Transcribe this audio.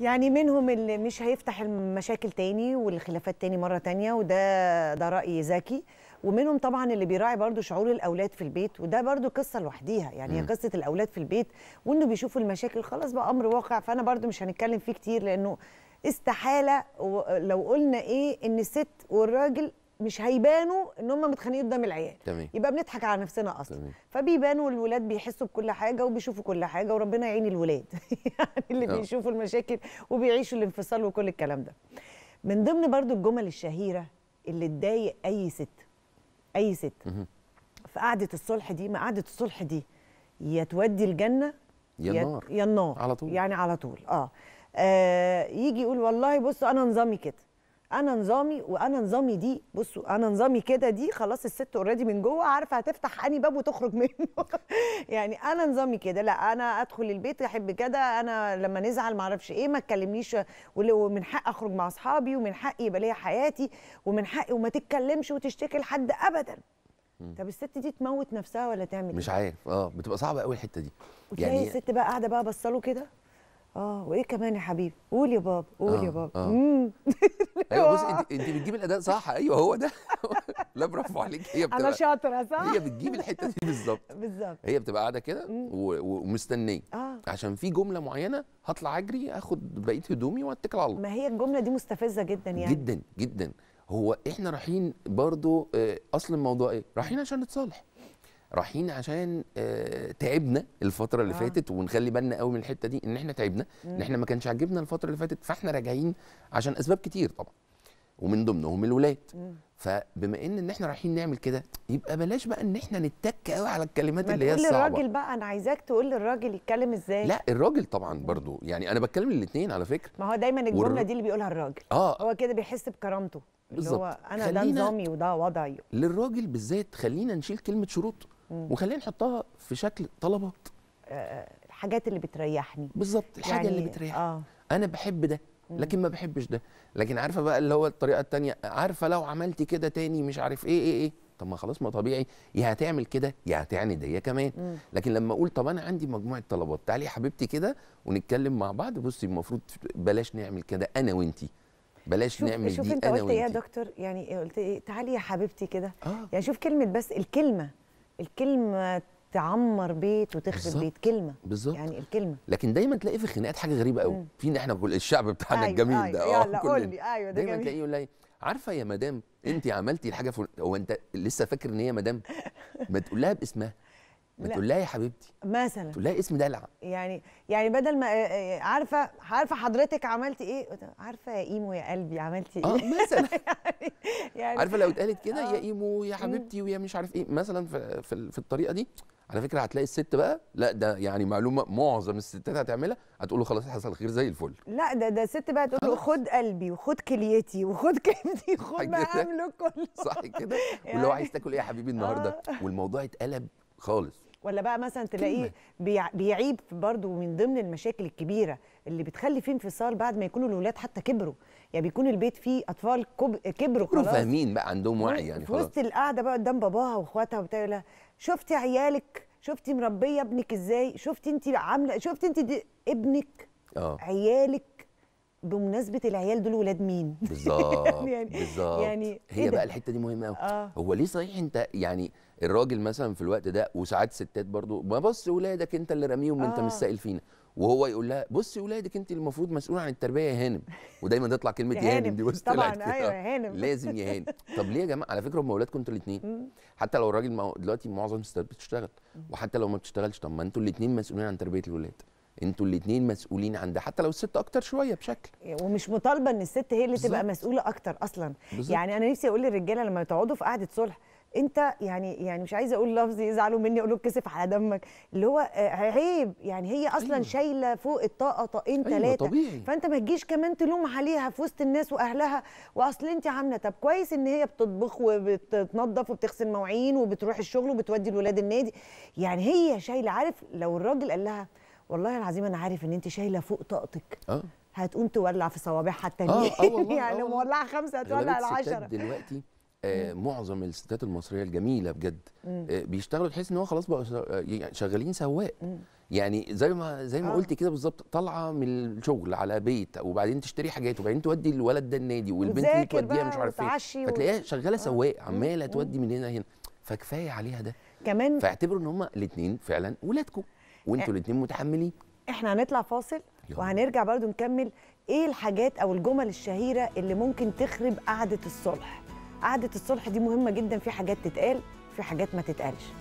يعني منهم اللي مش هيفتح المشاكل تاني والخلافات تاني مره تانيه وده ده راي ذكي ومنهم طبعا اللي بيراعي برضو شعور الاولاد في البيت وده برضو قصه لوحديها يعني هي قصه الاولاد في البيت وانه بيشوفوا المشاكل خلاص بقى امر واقع فانا برضو مش هنتكلم فيه كتير لانه استحاله لو قلنا ايه ان الست والراجل مش هيبانوا ان هم متخانقين قدام العيال تمام. يبقى بنضحك على نفسنا اصلا تمام. فبيبانوا الولاد بيحسوا بكل حاجه وبيشوفوا كل حاجه وربنا يعين الولاد يعني اللي أوه. بيشوفوا المشاكل وبيعيشوا الانفصال وكل الكلام ده من ضمن برضو الجمل الشهيره اللي تضايق اي ست اي ست في قعده الصلح دي ما قعده الصلح دي يا تودي الجنه يا, يا النار يا النار على طول يعني على طول اه, آه يجي يقول والله بص انا نظامي كده انا نظامي وانا نظامي دي بصوا انا نظامي كده دي خلاص الست اوريدي من جوه عارفه هتفتح اني باب وتخرج منه يعني انا نظامي كده لا انا ادخل البيت احب كده انا لما نزعل ما اعرفش ايه ما تكلمنيش ومن حق اخرج مع اصحابي ومن حقي يبقى ليا حياتي ومن حقي وما تتكلمش وتشتكي لحد ابدا طب الست دي تموت نفسها ولا تعمل مش إيه؟ عارف اه بتبقى صعبه قوي الحته دي يعني الست بقى قاعده بقى بصله كده اه وايه كمان يا حبيبي قول يا بابا قول يا آه، بابا آه. ايوه بص انت انت الاداء صح ايوه هو ده لا برافو عليك هي بتبقى انا شاطره صح هي بتجيب الحته دي بالظبط بالظبط هي بتبقى قاعده كده ومستنيه آه. عشان في جمله معينه هطلع اجري اخد بقيه هدومي واتكل على الله ما هي الجمله دي مستفزه جدا يعني جدا جدا هو احنا رايحين برضو آه، اصل الموضوع ايه رايحين عشان نتصالح رايحين عشان آه، تعبنا الفتره اللي آه. فاتت ونخلي بالنا قوي من الحته دي ان احنا تعبنا ان احنا ما كانش عاجبنا الفتره اللي فاتت فاحنا راجعين عشان اسباب كتير طبعا ومن ضمنهم الولاد مم. فبما ان ان احنا رايحين نعمل كده يبقى بلاش بقى ان احنا نتك قوي على الكلمات اللي هي الصعبه الراجل للراجل بقى انا عايزاك تقول للراجل يتكلم ازاي لا الراجل طبعا برضو يعني انا بتكلم الاثنين على فكره ما هو دايما الجمله والر... دي اللي بيقولها الراجل آه. هو كده بيحس بكرامته اللي هو انا ده نظامي وده وضعي للراجل بالذات خلينا نشيل كلمه شروط وخلينا نحطها في شكل طلبات آه، آه، الحاجات اللي بتريحني بالظبط الحاجه يعني اللي بتريحني آه. انا بحب ده لكن ما بحبش ده لكن عارفه بقى اللي هو الطريقه الثانيه عارفه لو عملتي كده تاني مش عارف ايه ايه ايه طب ما خلاص ما طبيعي يا هتعمل كده يا ده هي كمان مم. لكن لما اقول طب انا عندي مجموعه طلبات تعالي يا حبيبتي كده ونتكلم مع بعض بصي المفروض بلاش نعمل كده انا وانتي بلاش شوف نعمل شوف دي انت قلت ايه يا دكتور يعني قلت ايه تعالي يا حبيبتي كده آه. يعني شوف كلمه بس الكلمه الكلمه تعمر بيت وتخرب بالزبط. بيت كلمه بالظبط يعني الكلمه لكن دايما تلاقي في الخناقات حاجه غريبه قوي فينا احنا بقول الشعب بتاعنا أيوة الجميل أيوة ده اه قول لي ايوه ده دايما تلاقيه يقول لي عارفه يا مدام انت عملتي الحاجه فل... هو انت لسه فاكر ان هي مدام ما تقولها باسمها ما تقول لها يا حبيبتي مثلا تقول لها اسم دلع يعني يعني بدل ما آه، آه، عارفه عارفه حضرتك عملتي ايه عارفه يا ايمو يا قلبي عملتي ايه اه مثلا يعني, يعني عارفه لو اتقالت كده آه. يا ايمو يا حبيبتي ويا مش عارف ايه مثلا في, في, في الطريقه دي على فكره هتلاقي الست بقى لا ده يعني معلومه معظم الستات هتعملها هتقول له خلاص حصل خير زي الفل لا ده ده الست بقى تقول له خد قلبي وخد كليتي وخد كلمتي وخد ما املك كله صح كده يعني ولو عايز تاكل ايه يا حبيبي النهارده آه. والموضوع اتقلب خالص ولا بقى مثلا تلاقيه بيعيب برضو من ضمن المشاكل الكبيره اللي بتخلي في انفصال بعد ما يكونوا الاولاد حتى كبروا يعني بيكون البيت فيه اطفال كب... كبروا خلاص فاهمين بقى عندهم وعي يعني خلاص في وسط القعده بقى قدام باباها واخواتها وبتاع شفتي عيالك شفتي مربيه ابنك ازاي شفتي انت عامله شفتي انت ابنك اه عيالك بمناسبه العيال دول ولاد مين بالظبط يعني-, يعني بالظبط يعني هي إيه بقى الحته دي مهمه قوي آه. هو ليه صحيح انت يعني الراجل مثلا في الوقت ده وساعات ستات برضو ما بص ولادك انت اللي راميهم آه. انت مش سائل فينا وهو يقول لها بصي ولادك انت المفروض مسؤول عن التربيه يا هانم ودايما تطلع كلمه يا هانم دي وسط طبعا ايوه يا هانم لازم يا هانم طب ليه يا جماعه على فكره هم اولادكم انتوا الاثنين حتى لو الراجل دلوقتي معظم الستات بتشتغل وحتى لو ما بتشتغلش طب ما انتوا الاثنين مسؤولين عن تربيه الولاد انتوا الاثنين مسؤولين عن ده حتى لو الست اكتر شويه بشكل ومش مطالبه ان الست هي اللي بالزبط. تبقى مسؤوله اكتر اصلا بالزبط. يعني انا نفسي اقول للرجاله لما تقعدوا في قعده صلح انت يعني يعني مش عايزه اقول لفظ يزعلوا مني اقول كسف على دمك اللي هو آه، عيب يعني هي اصلا أيوة. شايله فوق الطاقه طاقين أيوة ثلاثه طبيعي. فانت ما تجيش كمان تلوم عليها في وسط الناس واهلها واصل انت عامله طب كويس ان هي بتطبخ وبتنظف وبتغسل مواعين وبتروح الشغل وبتودي الولاد النادي يعني هي شايله عارف لو الراجل قال لها والله العظيم انا عارف ان انت شايله فوق طاقتك اه هتقوم تولع في صوابعها التانية آه, آه، يعني آه، مولعة خمسة هتولع العشرة دلوقتي آه معظم الستات المصرية الجميلة بجد آه بيشتغلوا تحس ان هو خلاص بقوا آه، يعني شغالين سواق يعني زي ما زي ما آه. قلت كده بالظبط طالعه من الشغل على بيت وبعدين تشتري حاجات وبعدين تودي الولد ده النادي والبنت دي توديها مش عارف ايه فتلاقيها شغاله آه. سواق عماله تودي من هنا هنا فكفايه عليها ده كمان فاعتبروا ان هم الاثنين فعلا ولادكم وانتوا الاثنين متحملين احنا هنطلع فاصل وهنرجع برضو نكمل ايه الحاجات او الجمل الشهيره اللي ممكن تخرب قعده الصلح قعده الصلح دي مهمه جدا في حاجات تتقال في حاجات ما تتقالش